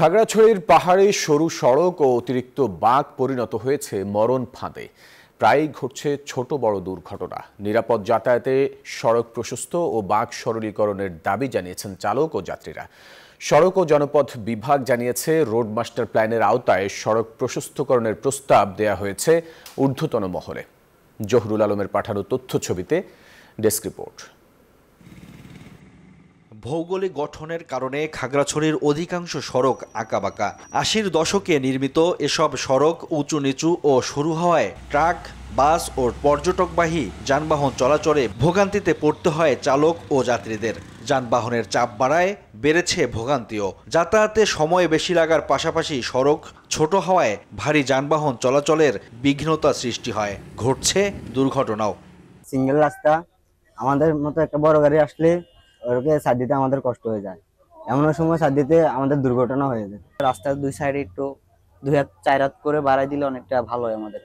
খাগড়াছড়ির পাহাড়ে সরু সড়ক ও অতিরিক্ত বাঘ পরিণত হয়েছে মরণ ফাঁদে প্রায়ই ঘটছে ছোট বড় দুর্ঘটনা নিরাপদ যাতায়াতে সড়ক প্রশস্ত ও বাঁক সরলীকরণের দাবি জানিয়েছেন চালক ও যাত্রীরা সড়ক ও জনপথ বিভাগ জানিয়েছে রোড মাস্টার প্ল্যানের আওতায় সড়ক প্রশস্তকরণের প্রস্তাব দেয়া হয়েছে ঊর্ধ্বতন মহলে জহরুল আলমের পাঠানো তথ্য ছবিতে ডেস্ক রিপোর্ট ভৌগোলিক গঠনের কারণে খাগড়াছড়ির অধিকাংশ সড়ক আঁকাবাঁকা আশির দশকে নির্মিত এসব সড়ক উঁচু নিচু ও শুরু হওয়ায় ট্রাক বাস ও পর্যটকবাহী যানবাহন চলাচলে ভোগান্তিতে পড়তে হয় চালক ও যাত্রীদের যানবাহনের চাপ বাড়ায় বেড়েছে ভোগান্তিও যাতায়াতে সময় বেশি লাগার পাশাপাশি সড়ক ছোট হওয়ায় ভারী যানবাহন চলাচলের বিঘ্নতা সৃষ্টি হয় ঘটছে দুর্ঘটনাও সিঙ্গেল রাস্তা আমাদের মতো একটা বড় গাড়ি আসলে ওরকে সার দিতে আমাদের কষ্ট হয়ে যায় এমন সময় সার দিতে আমাদের দুর্ঘটনা হয়ে যায় রাস্তার দুই সাইডে একটু দুই হাত চার হাত করে বাড়াই দিলে অনেকটা ভালো হয় আমাদের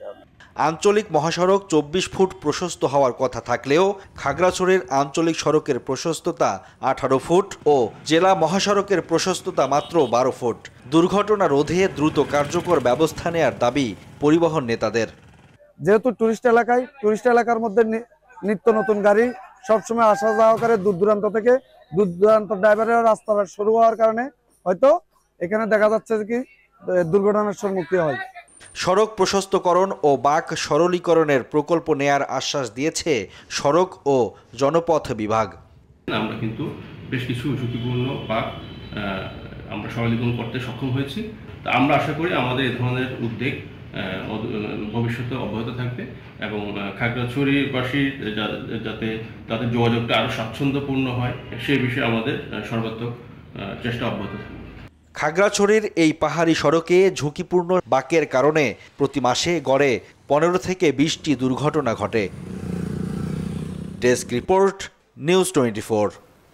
আঞ্চলিক মহাসড়ক চব্বিশ ফুট প্রশস্ত হওয়ার কথা থাকলেও খাগড়াছড়ির আঞ্চলিক সড়কের প্রশস্ততা আঠারো ফুট ও জেলা মহাসড়কের প্রশস্ততা মাত্র বারো ফুট দুর্ঘটনা রোধে দ্রুত কার্যকর ব্যবস্থা নেয়ার দাবি পরিবহন নেতাদের যেহেতু টুরিস্ট এলাকায় টুরিস্ট এলাকার মধ্যে নিত্য নতুন গাড়ি সবসময় আসা যাওয়া করে দূর দূরান্ত থেকে দূর দূরান্ত ড্রাইভারের রাস্তাটা শুরু হওয়ার কারণে হয়তো এখানে দেখা যাচ্ছে কি দুর্ঘটনার সম্মুখীন হয় সড়ক প্রশস্তকরণ ও বাক সরলীকরণের প্রকল্প নেয়ার আশ্বাস দিয়েছে সড়ক ও জনপথ বিভাগ আমরা কিন্তু বেশ কিছু ঝুঁকিপূর্ণ বাক আমরা সরলীকরণ করতে সক্ষম হয়েছি তা আমরা আশা করি আমাদের এ ধরনের উদ্যোগ ভবিষ্যতে অব্যাহত থাকবে এবং খাগড়াছড়িবাসীর যাতে তাদের যোগাযোগটা আরও স্বাচ্ছন্দ্যপূর্ণ হয় সে বিষয়ে আমাদের সর্বাত্মক চেষ্টা অব্যাহত থাকবে খাগড়াছড়ির এই পাহাড়ি সড়কে ঝুঁকিপূর্ণ বাকের কারণে প্রতি মাসে গড়ে পনেরো থেকে বিশটি দুর্ঘটনা ঘটে ডেস্ক রিপোর্ট নিউজ টোয়েন্টি